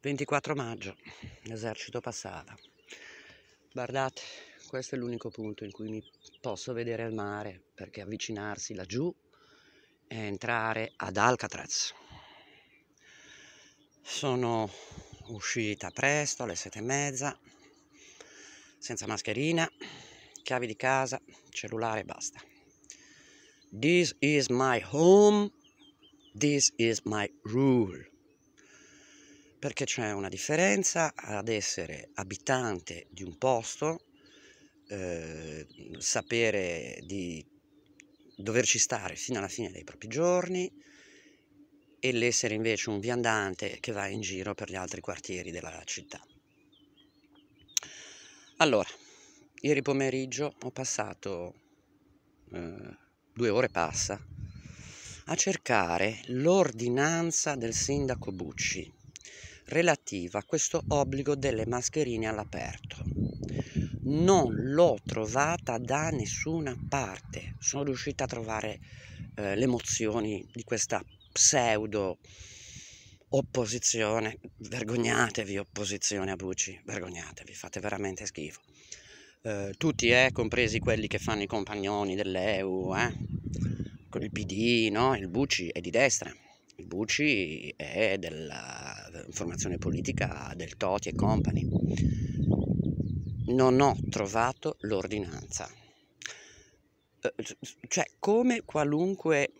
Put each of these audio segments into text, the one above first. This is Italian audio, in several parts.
24 maggio, l'esercito passava. Guardate, questo è l'unico punto in cui mi posso vedere il mare, perché avvicinarsi laggiù è entrare ad Alcatraz. Sono uscita presto, alle sette e mezza, senza mascherina, chiavi di casa, cellulare e basta. This is my home, this is my rule perché c'è una differenza ad essere abitante di un posto, eh, sapere di doverci stare fino alla fine dei propri giorni e l'essere invece un viandante che va in giro per gli altri quartieri della città. Allora, ieri pomeriggio ho passato eh, due ore passa a cercare l'ordinanza del sindaco Bucci relativa a questo obbligo delle mascherine all'aperto. Non l'ho trovata da nessuna parte, sono riuscita a trovare eh, le emozioni di questa pseudo opposizione, vergognatevi opposizione a Bucci, vergognatevi, fate veramente schifo. Eh, tutti, eh, compresi quelli che fanno i compagnoni dell'EU, eh, con il PD, no? Il Bucci è di destra, Bucci è della formazione politica del Toti e Company. Non ho trovato l'ordinanza. Eh, cioè, come qualunque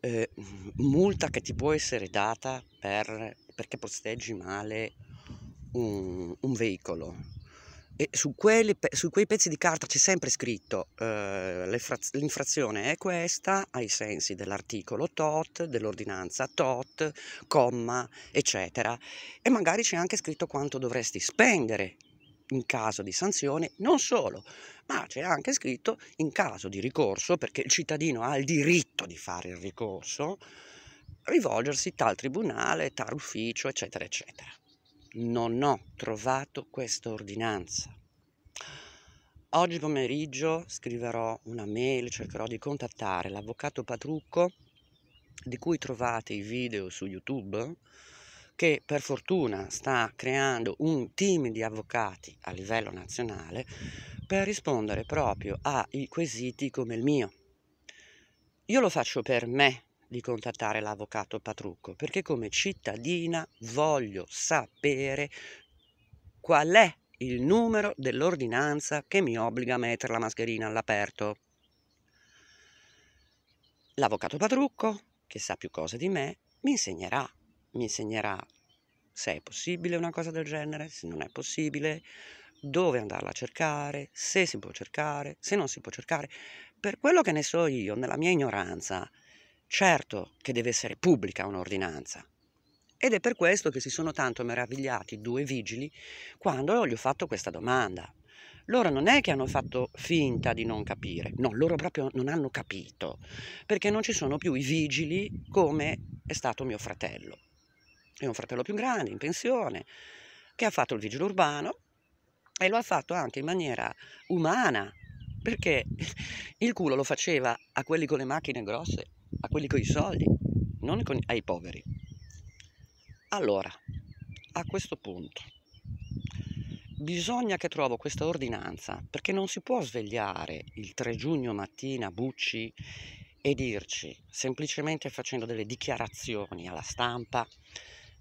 eh, multa che ti può essere data per, perché posteggi male un, un veicolo, e su, quelli, su, quei pezzi di carta c'è sempre scritto eh, l'infrazione è questa ai sensi dell'articolo tot, dell'ordinanza tot, comma, eccetera. E magari c'è anche scritto quanto dovresti spendere in caso di sanzione, non solo, ma c'è anche scritto in caso di ricorso, perché il cittadino ha il diritto di fare il ricorso, rivolgersi tal tribunale, tal ufficio, eccetera, eccetera non ho trovato questa ordinanza. Oggi pomeriggio scriverò una mail, cercherò di contattare l'avvocato Patrucco di cui trovate i video su YouTube che per fortuna sta creando un team di avvocati a livello nazionale per rispondere proprio ai quesiti come il mio. Io lo faccio per me, di contattare l'avvocato Patrucco, perché come cittadina voglio sapere qual è il numero dell'ordinanza che mi obbliga a mettere la mascherina all'aperto. L'avvocato Patrucco, che sa più cose di me, mi insegnerà, mi insegnerà se è possibile una cosa del genere, se non è possibile, dove andarla a cercare, se si può cercare, se non si può cercare. Per quello che ne so io, nella mia ignoranza, Certo che deve essere pubblica un'ordinanza. Ed è per questo che si sono tanto meravigliati due vigili quando gli ho fatto questa domanda. Loro non è che hanno fatto finta di non capire, no, loro proprio non hanno capito, perché non ci sono più i vigili come è stato mio fratello. È un fratello più grande, in pensione, che ha fatto il vigile urbano e lo ha fatto anche in maniera umana, perché il culo lo faceva a quelli con le macchine grosse a quelli con i soldi, non con, ai poveri. Allora, a questo punto, bisogna che trovo questa ordinanza, perché non si può svegliare il 3 giugno mattina Bucci e dirci, semplicemente facendo delle dichiarazioni alla stampa,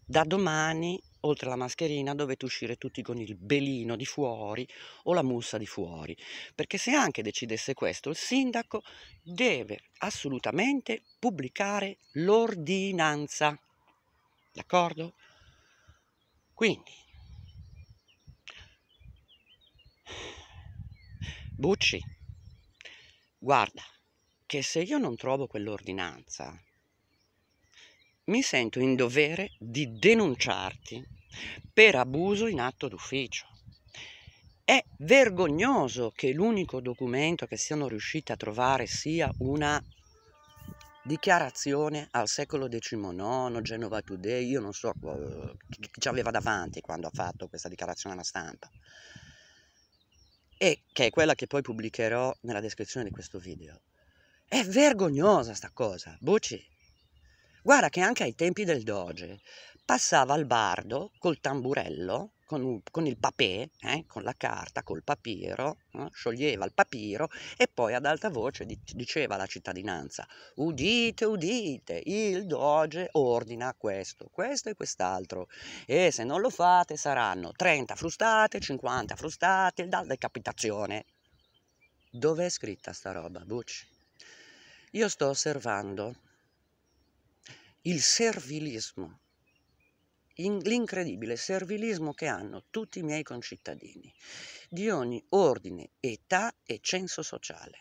da domani oltre alla mascherina dovete uscire tutti con il belino di fuori o la mussa di fuori, perché se anche decidesse questo il sindaco deve assolutamente pubblicare l'ordinanza. D'accordo? Quindi Bucci, guarda che se io non trovo quell'ordinanza mi sento in dovere di denunciarti per abuso in atto d'ufficio. È vergognoso che l'unico documento che siano riusciti a trovare sia una dichiarazione al secolo XIX, Genova Today, io non so eh, chi ci aveva davanti quando ha fatto questa dichiarazione alla stampa, e che è quella che poi pubblicherò nella descrizione di questo video. È vergognosa sta cosa, Bucci, Guarda che anche ai tempi del Doge passava il bardo col tamburello, con, con il papè, eh, con la carta, col papiro, eh, scioglieva il papiro e poi ad alta voce diceva alla cittadinanza udite, udite, il doge ordina questo, questo e quest'altro e se non lo fate saranno 30 frustate, 50 frustate, la decapitazione. Dov'è scritta sta roba, Bucci? Io sto osservando il servilismo, l'incredibile servilismo che hanno tutti i miei concittadini di ogni ordine, età e censo sociale.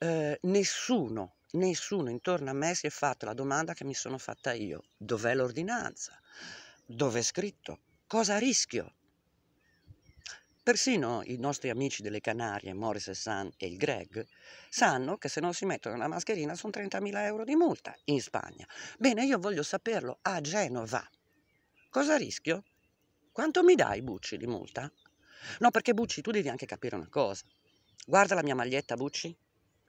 Eh, nessuno, nessuno intorno a me si è fatto la domanda che mi sono fatta io, dov'è l'ordinanza? Dove è scritto? Cosa rischio? Persino i nostri amici delle Canarie, Morris e San e il Greg, sanno che se non si mettono una mascherina sono 30.000 euro di multa in Spagna. Bene, io voglio saperlo a Genova. Cosa rischio? Quanto mi dai Bucci di multa? No, perché Bucci tu devi anche capire una cosa. Guarda la mia maglietta Bucci,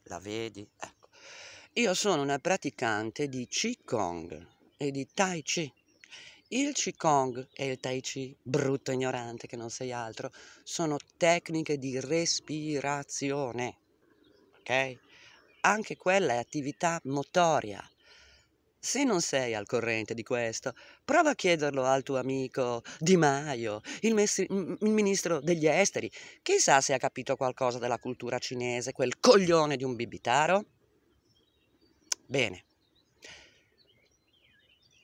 la vedi? Ecco. Io sono una praticante di Qigong e di Tai Chi il Qigong e il Tai Chi, brutto ignorante che non sei altro, sono tecniche di respirazione, ok? Anche quella è attività motoria. Se non sei al corrente di questo, prova a chiederlo al tuo amico Di Maio, il, messi- il, ministro degli esteri. Chissà se ha capito qualcosa della cultura cinese, quel coglione di un bibitaro. Bene,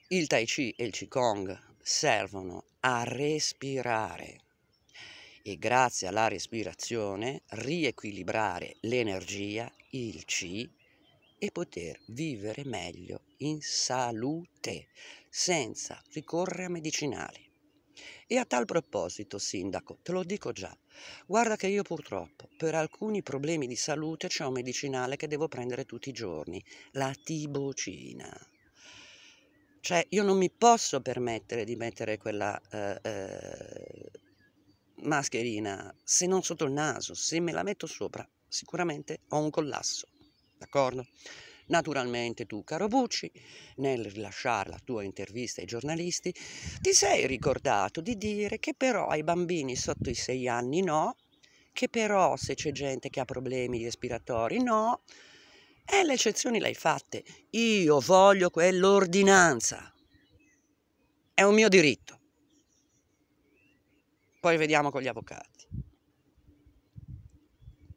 il Tai Chi e il Qigong servono a respirare e grazie alla respirazione riequilibrare l'energia, il Qi e poter vivere meglio in salute senza ricorrere a medicinali. E a tal proposito, sindaco, te lo dico già, guarda che io purtroppo per alcuni problemi di salute c'è un medicinale che devo prendere tutti i giorni, la tibocina. Cioè io non mi posso permettere di mettere quella eh, eh, mascherina se non sotto il naso, se me la metto sopra sicuramente ho un collasso, d'accordo? Naturalmente tu, caro Bucci, nel rilasciare la tua intervista ai giornalisti, ti sei ricordato di dire che però ai bambini sotto i sei anni no, che però se c'è gente che ha problemi respiratori no, e eh, le eccezioni le hai fatte. Io voglio quell'ordinanza. È un mio diritto. Poi vediamo con gli avvocati.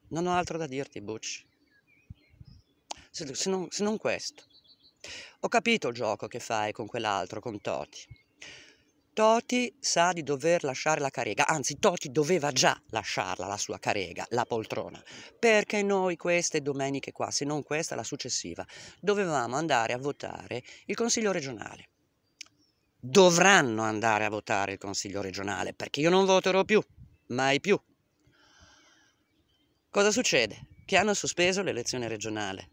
Non ho altro da dirti, Butch. Se, non, se non questo. Ho capito il gioco che fai con quell'altro, con Toti. Toti sa di dover lasciare la carega, anzi Toti doveva già lasciarla la sua carega, la poltrona, perché noi queste domeniche qua, se non questa la successiva, dovevamo andare a votare il Consiglio regionale. Dovranno andare a votare il Consiglio regionale, perché io non voterò più, mai più. Cosa succede? Che hanno sospeso l'elezione regionale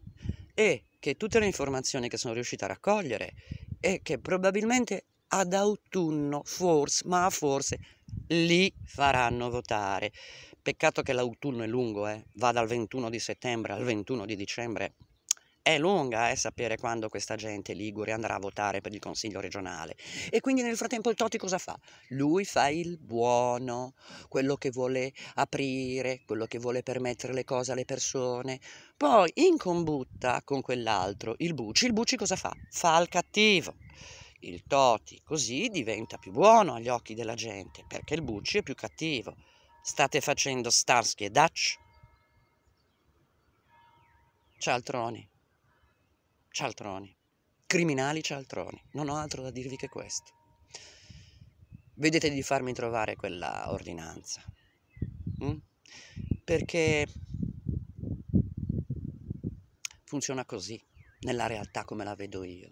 e che tutte le informazioni che sono riuscita a raccogliere e che probabilmente ad autunno, forse, ma forse li faranno votare. Peccato che l'autunno è lungo, eh? va dal 21 di settembre al 21 di dicembre. È lunga eh, sapere quando questa gente ligure andrà a votare per il Consiglio regionale. E quindi nel frattempo il Toti cosa fa? Lui fa il buono, quello che vuole aprire, quello che vuole permettere le cose alle persone. Poi in combutta con quell'altro, il Bucci, il Bucci cosa fa? Fa il cattivo. Il Toti così diventa più buono agli occhi della gente, perché il Bucci è più cattivo. State facendo Starsky e Dutch? Cialtroni. Cialtroni. Criminali cialtroni. Non ho altro da dirvi che questo. Vedete di farmi trovare quella ordinanza. Mm? Perché funziona così, nella realtà come la vedo io.